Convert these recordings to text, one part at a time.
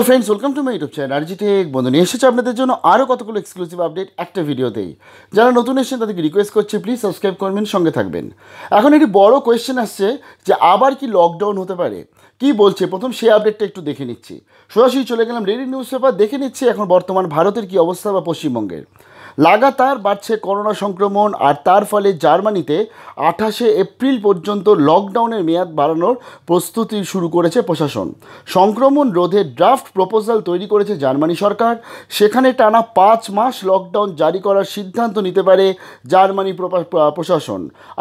O friends welcome to my YouTube channel RG tech বন্ধু নিয়ে এসেছে আপনাদের জন্য আরও কতগুলো এক্সক্লুসিভ আপডেট একটা ভিডিওতেই যারা নতুন এসেছেন তাদেরকে রিকোয়েস্ট করছি প্লিজ সাবস্ক্রাইব করবেন সঙ্গে থাকবেন এখন একটি বড় কোয়েশ্চেন আসছে যে আবার কি লকডাউন হতে পারে কি বলছে প্রথম সেই আপডেটটা একটু দেখে নিচ্ছি সরাসরি চলে গেলাম ডেলি নিউজ পেপার দেখে নিচ্ছি এখন বর্তমান ভারতের কি অবস্থা বা পশ্চিমবঙ্গের লাগাতার বাড়ছে করোনা সংক্রমণ আর তার ফলে জার্মানিতে আঠাশে এপ্রিল পর্যন্ত লকডাউনের মেয়াদ বাড়ানোর প্রস্তুতি শুরু করেছে প্রশাসন সংক্রমণ রোধে ড্রাফট প্রপোজাল তৈরি করেছে জার্মানি সরকার সেখানে টানা পাঁচ মাস লকডাউন জারি করার সিদ্ধান্ত নিতে পারে জার্মানি প্রশাসন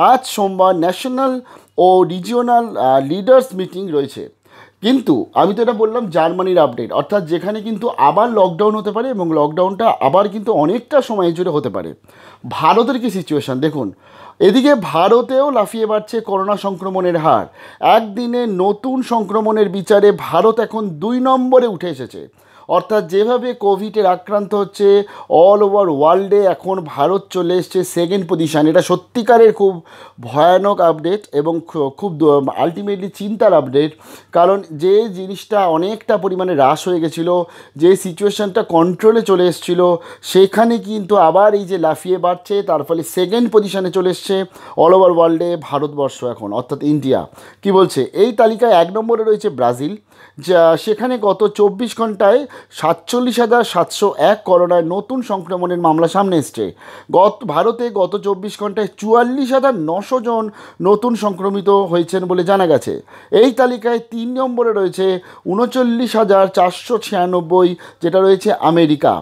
আজ সোমবার ন্যাশনাল ও রিজিওনাল লিডার্স মিটিং রয়েছে কিন্তু আমি তো এটা বললাম জার্মানির আপডেট অর্থাৎ যেখানে কিন্তু আবার লকডাউন হতে পারে এবং লকডাউনটা আবার কিন্তু অনেকটা সময় জুড়ে হতে পারে ভারতের কি সিচুয়েশান দেখুন এদিকে ভারতেও লাফিয়ে বাড়ছে করোনা সংক্রমণের হার একদিনে নতুন সংক্রমণের বিচারে ভারত এখন দুই নম্বরে উঠে এসেছে অর্থাৎ যেভাবে কোভিডের আক্রান্ত হচ্ছে অল ওভার ওয়ার্ল্ডে এখন ভারত চলে এসছে সেকেন্ড পজিশান এটা সত্যিকারের খুব ভয়ানক আপডেট এবং খুব আলটিমেটলি চিন্তার আপডেট কারণ যে জিনিসটা অনেকটা পরিমাণে হ্রাস হয়ে গেছিলো যে সিচুয়েশানটা কন্ট্রোলে চলে এসেছিলো সেখানে কিন্তু আবার এই যে লাফিয়ে বাড়ছে তার ফলে সেকেন্ড পজিশানে চলে এসছে অল ওভার ওয়ার্ল্ডে ভারতবর্ষ এখন অর্থাৎ ইন্ডিয়া কি বলছে এই তালিকায় এক নম্বরে রয়েছে ব্রাজিল যা সেখানে গত চব্বিশ ঘন্টায় সাতচল্লিশ হাজার সাতশো এক করোনায় নতুন সংক্রমণের মামলা সামনে এসছে গত ভারতে গত চব্বিশ ঘন্টায় চুয়াল্লিশ হাজার নশো জন নতুন সংক্রমিত হয়েছেন বলে জানা গেছে এই তালিকায় তিন নম্বরে রয়েছে উনচল্লিশ হাজার চারশো ছিয়ানব্বই যেটা রয়েছে আমেরিকা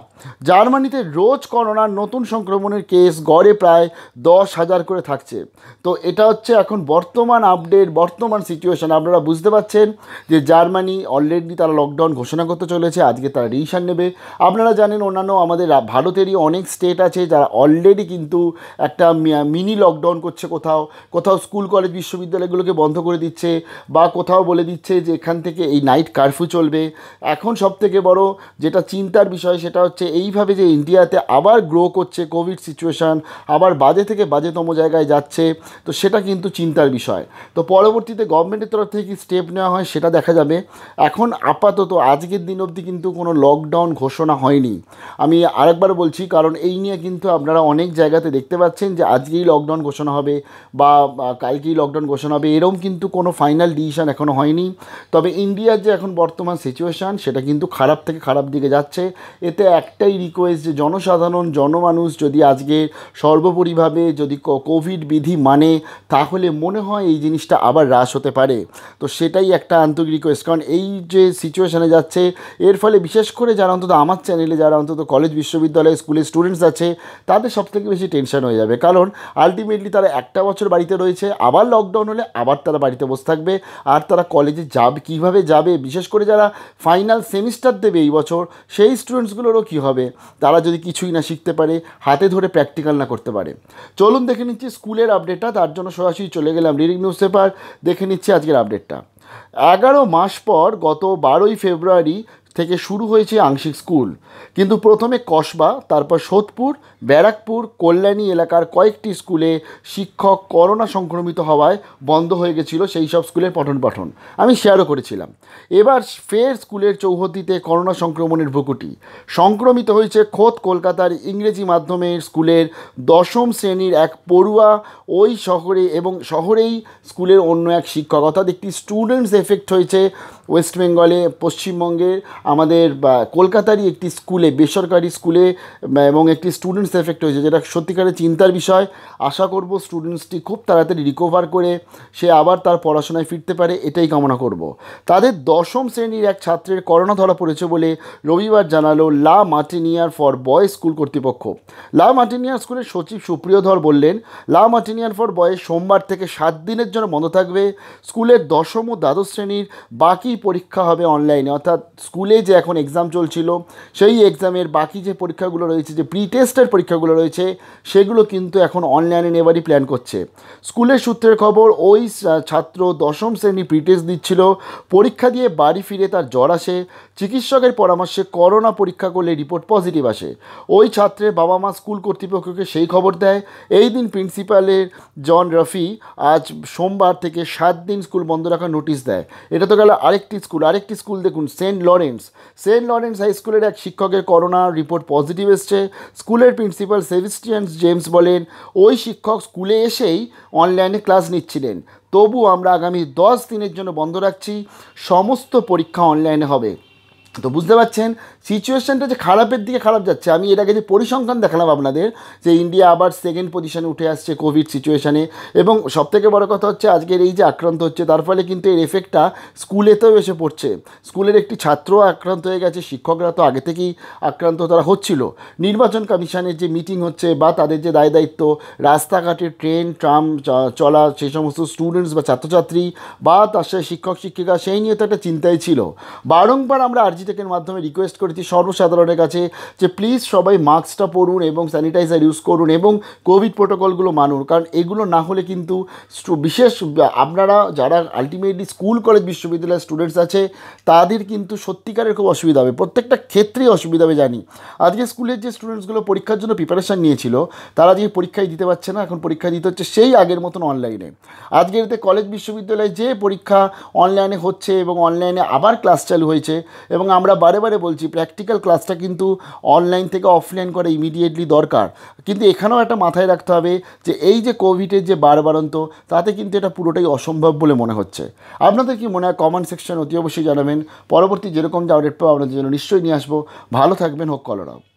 জার্মানিতে রোজ করোনার নতুন সংক্রমণের কেস গড়ে প্রায় দশ হাজার করে থাকছে তো এটা হচ্ছে এখন বর্তমান আপডেট বর্তমান সিচুয়েশন আপনারা বুঝতে পারছেন যে জার্মানি অলরেডি তারা লকডাউন ঘোষণা করতে চলেছে আজ আজকে তারা ডিসিশান নেবে আপনারা জানেন অন্যান্য আমাদের ভারতেরই অনেক স্টেট আছে যারা অলরেডি কিন্তু একটা মিনি লকডাউন করছে কোথাও কোথাও স্কুল কলেজ বিশ্ববিদ্যালয়গুলোকে বন্ধ করে দিচ্ছে বা কোথাও বলে দিচ্ছে যে এখান থেকে এই নাইট কারফিউ চলবে এখন সব থেকে বড় যেটা চিন্তার বিষয় সেটা হচ্ছে এইভাবে যে ইন্ডিয়াতে আবার গ্রো করছে কোভিড সিচুয়েশান আবার বাজে থেকে বাজেতম জায়গায় যাচ্ছে তো সেটা কিন্তু চিন্তার বিষয় তো পরবর্তীতে গভর্নমেন্টের তরফ থেকে কি স্টেপ নেওয়া হয় সেটা দেখা যাবে এখন আপাতত আজকের দিন অবধি কিন্তু কোনো লকডাউন ঘোষণা হয়নি আমি আরেকবার বলছি কারণ এই নিয়ে কিন্তু আপনারা অনেক জায়গাতে দেখতে পাচ্ছেন যে আজকেই লকডাউন ঘোষণা হবে বা কালকেই লকডাউন ঘোষণা হবে এরম কিন্তু কোনো ফাইনাল ডিসিশান এখনও হয়নি তবে ইন্ডিয়ার যে এখন বর্তমান সিচুয়েশান সেটা কিন্তু খারাপ থেকে খারাপ দিকে যাচ্ছে এতে একটাই রিকোয়েস্ট যে জনসাধারণ জনমানুষ যদি আজকে সর্বোপরিভাবে যদি কোভিড বিধি মানে তাহলে মনে হয় এই জিনিসটা আবার হ্রাস হতে পারে তো সেটাই একটা আন্তরিক রিকোয়েস্ট কারণ এই যে সিচুয়েশানে যাচ্ছে এর ফলে বিশেষ করে যারা অন্তত আমার চ্যানেলে যারা অন্তত কলেজ বিশ্ববিদ্যালয় স্কুলের স্টুডেন্টস আছে তাদের সবথেকে বেশি টেনশন হয়ে যাবে কারণ আলটিমেটলি তারা একটা বছর বাড়িতে রয়েছে আবার লকডাউন হলে আবার তারা বাড়িতে বসে থাকবে আর তারা কলেজে যাবে কীভাবে যাবে বিশেষ করে যারা ফাইনাল সেমিস্টার দেবে এই বছর সেই স্টুডেন্টসগুলোরও কী হবে তারা যদি কিছুই না শিখতে পারে হাতে ধরে প্র্যাকটিক্যাল না করতে পারে চলুন দেখে নিচ্ছি স্কুলের আপডেটটা তার জন্য সরাসরি চলে গেলাম রিডিং নিউজ পেপার দেখে নিচ্ছি আজকের আপডেটটা এগারো মাস পর গত বারোই ফেব্রুয়ারি থেকে শুরু হয়েছে আংশিক স্কুল কিন্তু প্রথমে কসবা তারপর সোদপুর ব্যারাকপুর কল্যাণী এলাকার কয়েকটি স্কুলে শিক্ষক করোনা সংক্রমিত হওয়ায় বন্ধ হয়ে গেছিল সেই সব স্কুলের পঠন পাঠন আমি শেয়ারও করেছিলাম এবার ফের স্কুলের চৌহদ্দিতে করোনা সংক্রমণের ভুকুটি সংক্রমিত হয়েছে খোদ কলকাতার ইংরেজি মাধ্যমের স্কুলের দশম শ্রেণীর এক পড়ুয়া ওই শহরে এবং শহরেই স্কুলের অন্য এক শিক্ষক অর্থাৎ একটি স্টুডেন্টস এফেক্ট হয়েছে ওয়েস্ট বেঙ্গলে পশ্চিমবঙ্গের আমাদের কলকাতারই একটি স্কুলে বেসরকারি স্কুলে এবং একটি স্টুডেন্টস এফেক্ট হয়েছে যেটা সত্যিকারের চিন্তার বিষয় আশা করব স্টুডেন্টসটি খুব তাড়াতাড়ি রিকভার করে সে আবার তার পড়াশোনায় ফিরতে পারে এটাই কামনা করব তাদের দশম শ্রেণীর এক ছাত্রের করোনা ধরা পড়েছে বলে রবিবার জানালো লা মার্টিনিয়ার ফর বয়েজ স্কুল কর্তৃপক্ষ লা মার্টিনিয়ার স্কুলের সচিব সুপ্রিয় ধর বললেন লা মার্টিনিয়ার ফর বয়েজ সোমবার থেকে সাত দিনের জন্য বন্ধ থাকবে স্কুলের দশম ও দ্বাদশ শ্রেণীর বাকি পরীক্ষা হবে অনলাইনে অর্থাৎ স্কুলে যে এখন এক্সাম চলছিল সেই এক্সামের বাকি যে পরীক্ষাগুলো রয়েছে যে প্রি টেস্টের পরীক্ষাগুলো রয়েছে সেগুলো কিন্তু এখন অনলাইনে নেবারই প্ল্যান করছে স্কুলের সূত্রের খবর ওই ছাত্র দশম শ্রেণী প্রি টেস্ট দিচ্ছিল পরীক্ষা দিয়ে বাড়ি ফিরে তার জ্বর আসে চিকিৎসকের পরামর্শে করোনা পরীক্ষা করলে রিপোর্ট পজিটিভ আসে ওই ছাত্রের বাবা মা স্কুল কর্তৃপক্ষকে সেই খবর দেয় এই দিন প্রিন্সিপালের জন রফি আজ সোমবার থেকে সাত দিন স্কুল বন্ধ রাখার নোটিশ দেয় এটা তো গেল আরেক একটি স্কুল আরেকটি স্কুল দেখুন saint Lawrence saint Lawrence high স্কুলের এক শিক্ষকের করোনা রিপোর্ট পজিটিভ এসছে স্কুলের প্রিন্সিপাল সেভিস্টিয়ান জেমস বলেন ওই শিক্ষক স্কুলে এসেই অনলাইনে ক্লাস নিচ্ছিলেন তবু আমরা আগামী দশ দিনের জন্য বন্ধ রাখছি সমস্ত পরীক্ষা অনলাইনে হবে তো বুঝতে পারছেন সিচুয়েশানটা যে খারাপের দিকে খারাপ যাচ্ছে আমি এটাকে যে পরিসংখ্যান দেখালাম আপনাদের যে ইন্ডিয়া আবার সেকেন্ড পজিশানে উঠে আসছে কোভিড সিচুয়েশানে এবং সবথেকে বড় কথা হচ্ছে আজকের এই যে আক্রান্ত হচ্ছে তার ফলে কিন্তু এর এফেক্টটা স্কুলেতেও এসে পড়ছে স্কুলের একটি ছাত্র আক্রান্ত হয়ে গেছে শিক্ষকরা তো আগে থেকেই আক্রান্ত তারা হচ্ছিল নির্বাচন কমিশনের যে মিটিং হচ্ছে বা তাদের যে দায় দায়িত্ব রাস্তাঘাটে ট্রেন ট্রাম চলা সেই সমস্ত স্টুডেন্টস বা ছাত্রছাত্রী বা তার সাথে শিক্ষক শিক্ষিকা সেই নিয়ে তো একটা চিন্তাই ছিল বারংবার আমরা আর আজিটেকের মাধ্যমে রিকোয়েস্ট করেছি সর্বসাধারণের কাছে যে প্লিজ সবাই মাস্কটা পরুন এবং স্যানিটাইজার ইউজ করুন এবং কোভিড প্রোটোকলগুলো মানুন কারণ এগুলো না হলে কিন্তু বিশেষ আপনারা যারা আলটিমেটলি স্কুল কলেজ বিশ্ববিদ্যালয়ের স্টুডেন্টস আছে তাদের কিন্তু সত্যিকারের খুব অসুবিধা হবে প্রত্যেকটা ক্ষেত্রেই অসুবিধা হবে জানি আজকে স্কুলের যে স্টুডেন্টসগুলো পরীক্ষার জন্য প্রিপারেশান নিয়েছিল তারা যে পরীক্ষায় দিতে পারছে না এখন পরীক্ষা দিতে হচ্ছে সেই আগের মতন অনলাইনে আজকের কলেজ বিশ্ববিদ্যালয়ে যে পরীক্ষা অনলাইনে হচ্ছে এবং অনলাইনে আবার ক্লাস চালু হয়েছে এবং আমরা বারে বারে বলছি প্র্যাকটিক্যাল ক্লাসটা কিন্তু অনলাইন থেকে অফলাইন করা ইমিডিয়েটলি দরকার কিন্তু এখানেও একটা মাথায় রাখতে হবে যে এই যে কোভিডের যে বারবারন্ত তাতে কিন্তু এটা পুরোটাই অসম্ভব বলে মনে হচ্ছে আপনাদের কি মনে হয় কমেন্ট সেকশন অতি অবশ্যই জানাবেন পরবর্তী যেরকম যে আপডেট পাবো আপনাদের জন্য নিশ্চয়ই নিয়ে আসবো ভালো থাকবেন হোক কলরাও